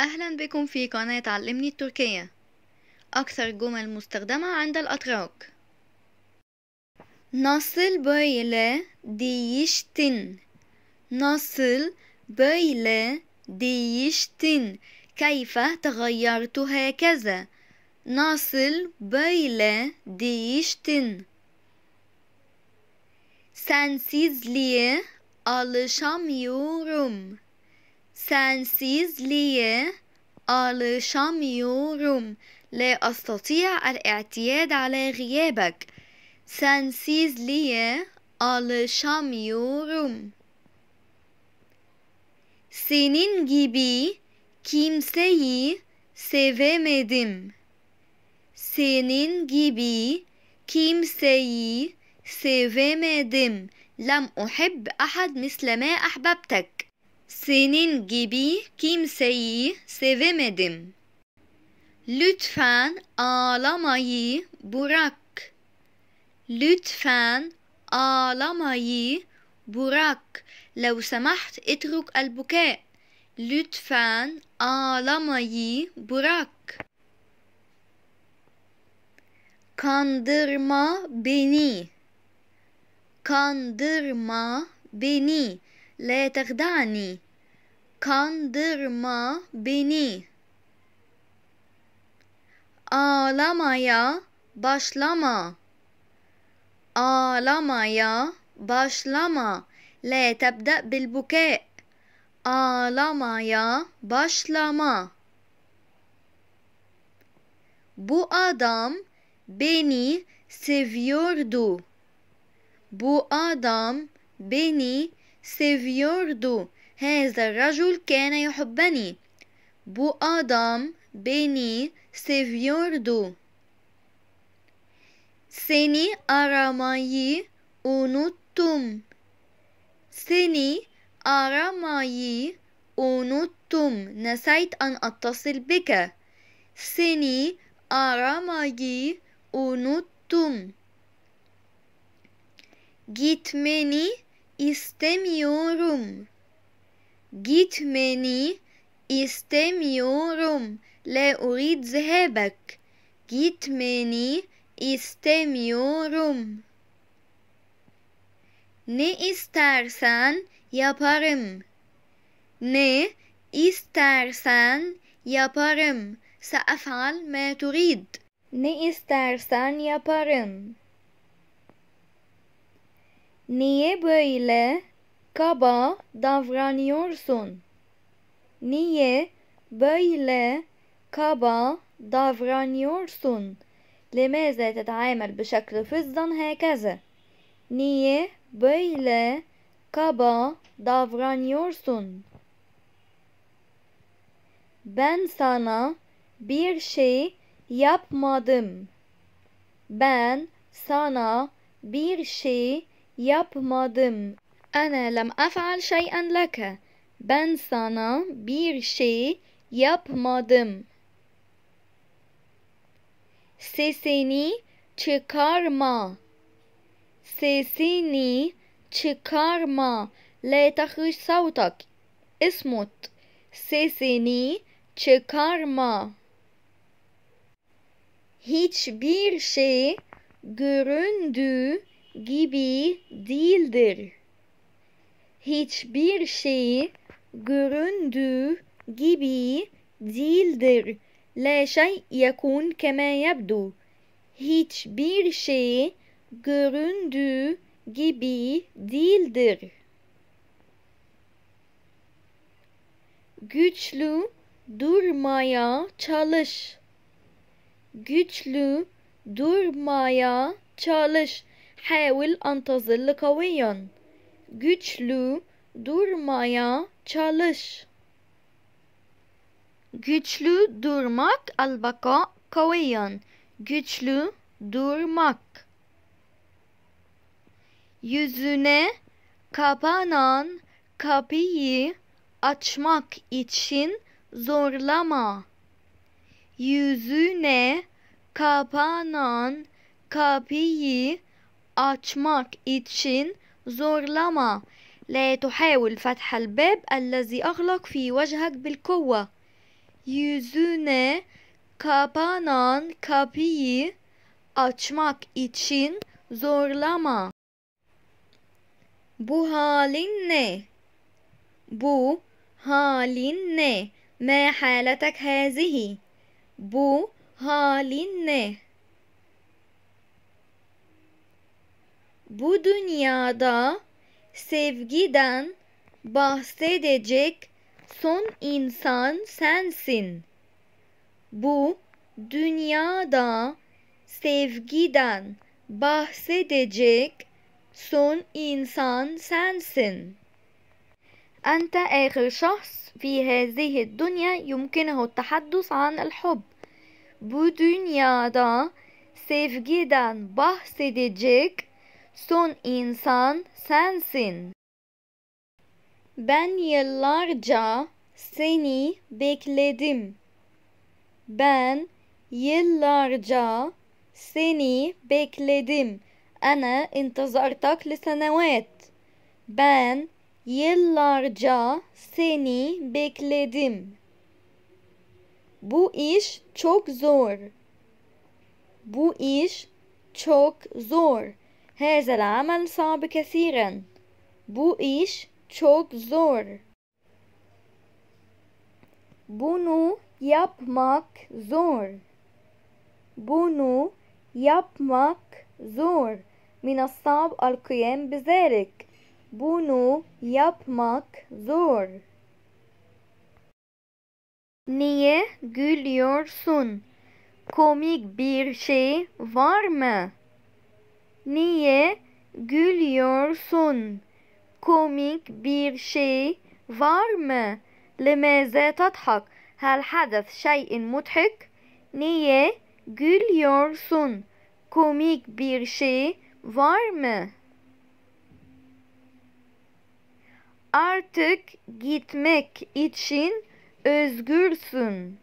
أهلا بكم في قناة علمني التركية أكثر جمل مستخدمة عند الأتراك نصل بيلة ديشتن نصل بيلة ديشتن كيف تغيرت هكذا نصل بيلة ديشتن سنسيز ليه alışamıyorum. سانسيزلية ألشاميوروم لا أستطيع الاعتياد على غيابك سانسيزلية ألشاميوروم Senin gibi kimseyi sevemedim. Senin gibi kimseyi sevemedim. لم أحب أحد مثل ما أحببتك. Senin gibi kimseyi sevemedim. Lütfen ağlamayı bırak. Lütfen ağlamayı bırak. لو سمحت اترك البكاء. Lütfen ağlamayı bırak. Kandırma beni. Kandırma beni. لا تخدعني kandırma beni ağlamaya başlama ağlamaya başlama la tebda bil buke ağlamaya başlama bu adam beni seviyordu bu adam beni سيفيور دو هذا الرجل كان يحبني بو آدم بني سيفيور دو سني أرامايي unuttum سيني أرامي unuttum نسيت أن أتصل بك أرامي aramayı جيت ميني istemiyorum. Gitmeni istemiyorum. La urid zehebek. Gitmeni istemiyorum. Ne istersen yaparım. Ne istersen yaparım. Sa'fal ma turid. Ne istersen yaparım. Niye böyle kaba davranıyorsun? Niye böyle kaba davranıyorsun? لماذا تتعامل بشكل فظا هكذا؟ Niye böyle kaba davranıyorsun? Ben sana bir şey yapmadım. Ben sana bir şey yapmadım yapmadım. Ana lem af'al şey'en leke. Ben sana bir şey yapmadım. Sesini çıkarma. Sesini çıkarma. La tahriş savtak. Ismut. Sesini çıkarma. Hiçbir şey göründü gibi değildir. Hiçbir şey göründüğü gibi değildir. La şey yakun kema yabdu. Hiçbir şey göründüğü gibi değildir. Güçlü durmaya çalış. Güçlü durmaya çalış. Havel an tazille Güçlü durmaya çalış. Güçlü durmak albaka kaviyon. Güçlü durmak. Yüzüne kapanan kapıyı açmak için zorlama. Yüzüne kapanan kapıyı açmak için zorlama لا تحاول فتح الباب الذي أغلق في وجهك بالقوة yüzüne kapanan kapıyı açmak için zorlama. Bu halin ne? Bu halin ne? Ma halatak hazihi? bu halin ne? bu dünyada sevgiden bahsedecek son insan sensin. Bu dünyada sevgiden bahsedecek son insan sensin. أنت آخر شخص في هذه الدنيا يمكنه التحدث عن الحب. Bu dünyada sevgiden bahsedecek son insan sensin. Ben yıllarca seni bekledim. Ben yıllarca seni bekledim. Ana, انتظرتك لسنوات. Ben yıllarca seni bekledim. Bu iş çok zor. Bu iş çok zor. هذا العمل صعب كثيرا Bu iş çok zor. Bunu yapmak zor. Bunu yapmak zor. من الصعب القيام بذلك. Bunu yapmak zor. Niye gülüyorsun? Komik bir şey var mı? Niye gülüyorsun? Komik bir şey var mı? لماذا تضحك؟ هل حدث şeyin مضحك؟ Niye gülüyorsun? Komik bir şey var mı? Artık gitmek için özgürsün.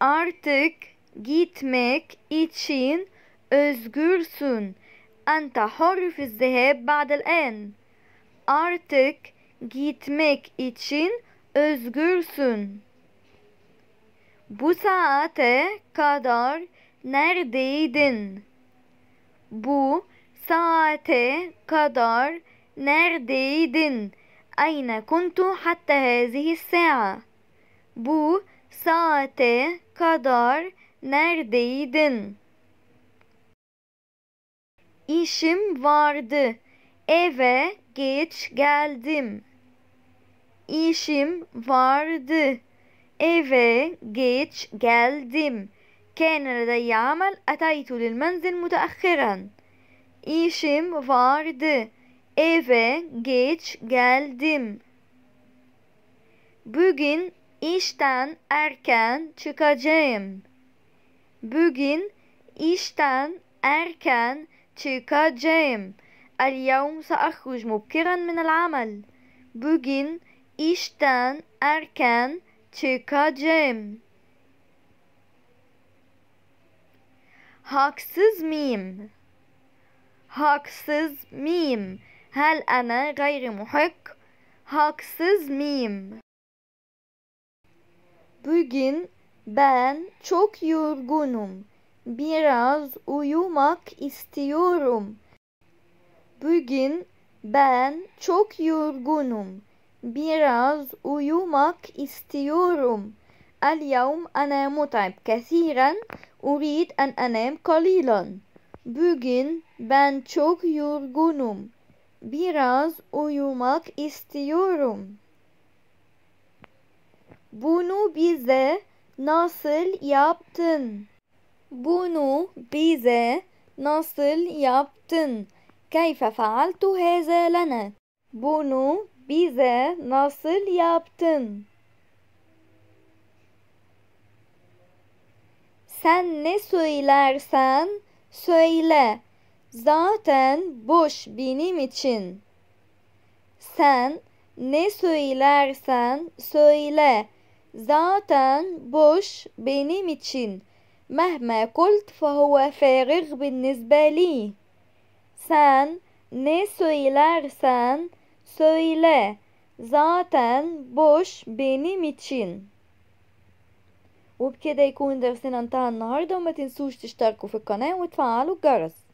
Artık gitmek için özgürsün. Anta harf fi zeheb ba'del en. Artık gitmek için özgürsün. Bu saate kadar neredeydin? Bu saate kadar neredeydin? Ayna kuntu hatta hazihi sa'a. Bu saate kadar neredeydin? İşim vardı. Eve geç geldim. İşim vardı. Eve geç geldim. كان لدي عمل أتيت للمنزل متأخرا İşim vardı. Eve geç geldim. Bugün işten erken çıkacağım. Bugün işten erken تشيكا جيم اليوم سأخرج مبكرا من العمل بوغين إشتان أركان تشيكا جيم Haksız miyim? Haksız miyim? هل أنا غير محق؟ Haksız miyim? Bugün ben çok yorgunum. Biraz uyumak istiyorum. Bugün ben çok yorgunum. Biraz uyumak istiyorum. اليوم أنا متعب كثيرا أريد أن أنام قليلا Bugün ben çok yorgunum. Biraz uyumak istiyorum. Bunu bize nasıl yaptın? Bunu bize nasıl yaptın? Keyfe faaltu heze lana? Bunu bize nasıl yaptın? Sen ne söylersen söyle. Zaten boş benim için. Sen ne söylersen söyle. Zaten boş benim için.'' مهما قلت فهو فارغ بالنسبة لي ني سويلار سان سويلة زاتن بوش بيني ميتشين وبكده يكون درسنا انتهى النهاردة وما تنسوش تشتركوا في القناة وتفعلوا الجرس